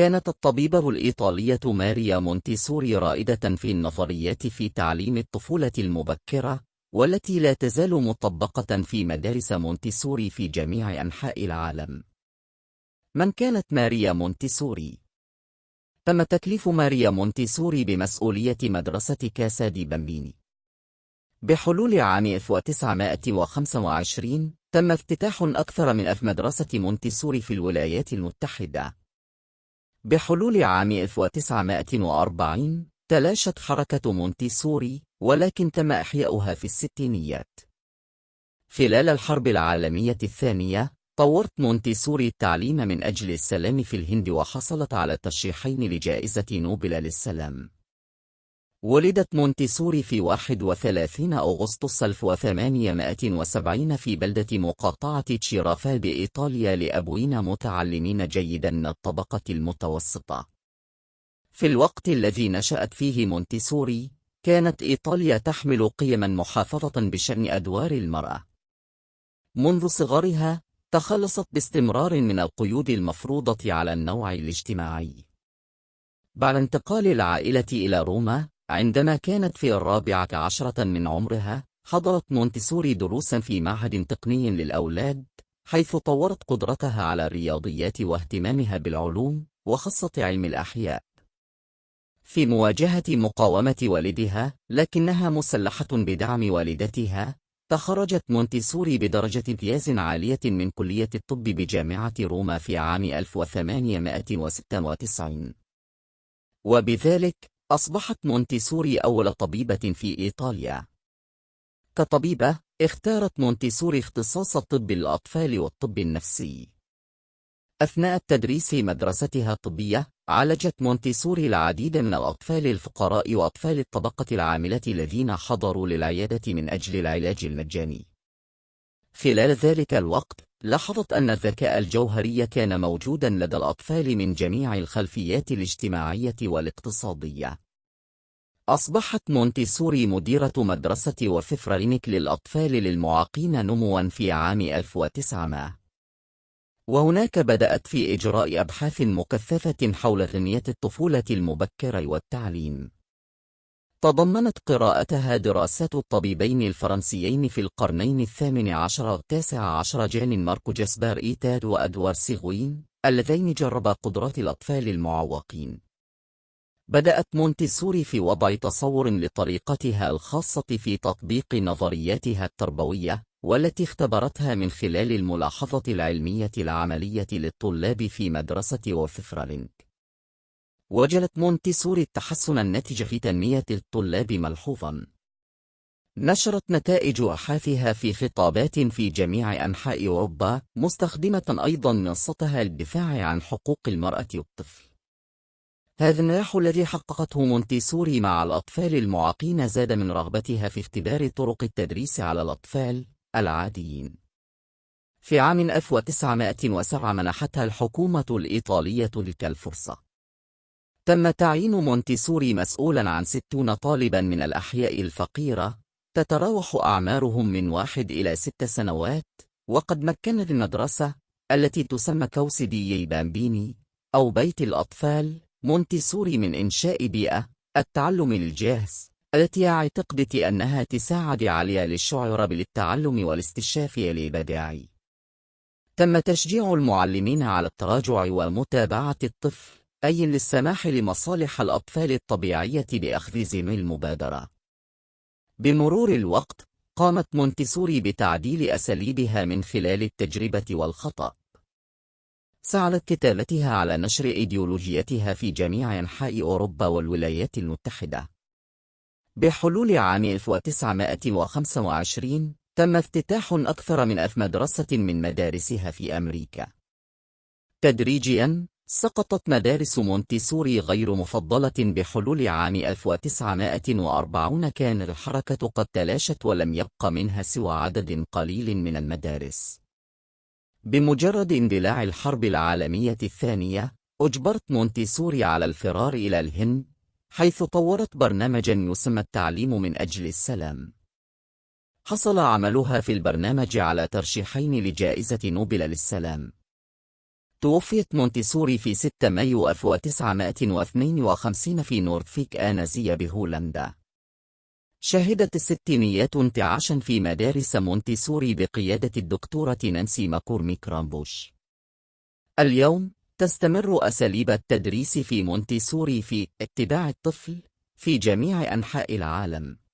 كانت الطبيبة الإيطالية ماريا مونتيسوري رائدة في النظريات في تعليم الطفولة المبكرة والتي لا تزال مطبقة في مدارس مونتيسوري في جميع أنحاء العالم من كانت ماريا مونتيسوري؟ تم تكليف ماريا مونتيسوري بمسؤولية مدرسة كاسا دي بامبيني بحلول عام 1925 تم افتتاح أكثر من ألف مدرسة مونتيسوري في الولايات المتحدة بحلول عام 1940 تلاشت حركة مونتيسوري ولكن تم إحياؤها في الستينيات خلال الحرب العالمية الثانية طورت مونتيسوري التعليم من أجل السلام في الهند وحصلت على ترشيحين لجائزة نوبل للسلام ولدت مونتيسوري في 31 أغسطس 1870 في بلدة مقاطعة تشيرافا بإيطاليا لأبوين متعلمين جيدا من الطبقة المتوسطة. في الوقت الذي نشأت فيه مونتيسوري، كانت إيطاليا تحمل قيما محافظة بشأن أدوار المرأة. منذ صغرها، تخلصت باستمرار من القيود المفروضة على النوع الاجتماعي. بعد انتقال العائلة إلى روما، عندما كانت في الرابعة عشرة من عمرها، حضرت مونتسوري دروسا في معهد تقني للأولاد، حيث طورت قدرتها على الرياضيات واهتمامها بالعلوم، وخاصة علم الأحياء. في مواجهة مقاومة والدها، لكنها مسلحة بدعم والدتها، تخرجت مونتسوري بدرجة امتياز عالية من كلية الطب بجامعة روما في عام 1896. وبذلك، أصبحت مونتيسوري أول طبيبة في إيطاليا. كطبيبة، اختارت مونتيسوري اختصاص طب الأطفال والطب النفسي. أثناء التدريس في مدرستها الطبية، عالجت مونتيسوري العديد من الأطفال الفقراء وأطفال الطبقة العاملة الذين حضروا للعيادة من أجل العلاج المجاني. خلال ذلك الوقت، لاحظت أن الذكاء الجوهري كان موجودا لدى الأطفال من جميع الخلفيات الاجتماعية والاقتصادية. أصبحت مونتيسوري مديرة مدرسة وففرينك للأطفال للمعاقين نموا في عام 1900 وهناك بدأت في إجراء أبحاث مكثفة حول تنمية الطفولة المبكرة والتعليم تضمنت قراءتها دراسات الطبيبين الفرنسيين في القرنين الثامن عشر والتاسع عشر جان ماركو جاسبار إيتاد وأدوار سيغوين اللذين جربا قدرات الأطفال المعوقين بدأت مونتيسوري في وضع تصور لطريقتها الخاصة في تطبيق نظرياتها التربوية والتي اختبرتها من خلال الملاحظة العلمية العملية للطلاب في مدرسة وففرالينك وجلت مونتيسوري التحسن الناتج في تنمية الطلاب ملحوظا. نشرت نتائج أحافها في خطابات في جميع أنحاء أوروبا مستخدمة أيضا منصتها للدفاع عن حقوق المرأة والطفل. هذا النجاح الذي حققته مونتيسوري مع الأطفال المعاقين زاد من رغبتها في اختبار طرق التدريس على الأطفال العاديين. في عام 1907 منحتها الحكومة الإيطالية تلك الفرصة. تم تعيين مونتيسوري مسؤولا عن 60 طالبا من الأحياء الفقيرة تتراوح أعمارهم من واحد إلى ست سنوات وقد مكنت المدرسة التي تسمى كوس دي بامبيني أو بيت الأطفال مونتيسوري من إنشاء بيئة التعلم الجاهز التي اعتقدت أنها تساعد عليا للشعر بالتعلم والاستشاف الإبداعي تم تشجيع المعلمين على التراجع ومتابعة الطفل أي للسماح لمصالح الأطفال الطبيعية بأخذ زم المبادرة. بمرور الوقت، قامت مونتيسوري بتعديل أساليبها من خلال التجربة والخطأ. سعلت كتابتها على نشر إيديولوجيتها في جميع أنحاء أوروبا والولايات المتحدة. بحلول عام 1925 تم افتتاح أكثر من ألف مدرسة من مدارسها في أمريكا. تدريجياً سقطت مدارس مونتيسوري غير مفضلة بحلول عام 1940 كان الحركة قد تلاشت ولم يبق منها سوى عدد قليل من المدارس بمجرد اندلاع الحرب العالمية الثانية أجبرت مونتيسوري على الفرار إلى الهند حيث طورت برنامجا يسمى التعليم من أجل السلام حصل عملها في البرنامج على ترشيحين لجائزة نوبل للسلام توفيت مونتيسوري في 6 مايو 1952 في نورفيك آنسية بهولندا. شهدت الستينيات انتعاشا في مدارس مونتيسوري بقيادة الدكتورة نانسي ماكورميك رامبوش. اليوم، تستمر أساليب التدريس في مونتيسوري في اتباع الطفل في جميع أنحاء العالم.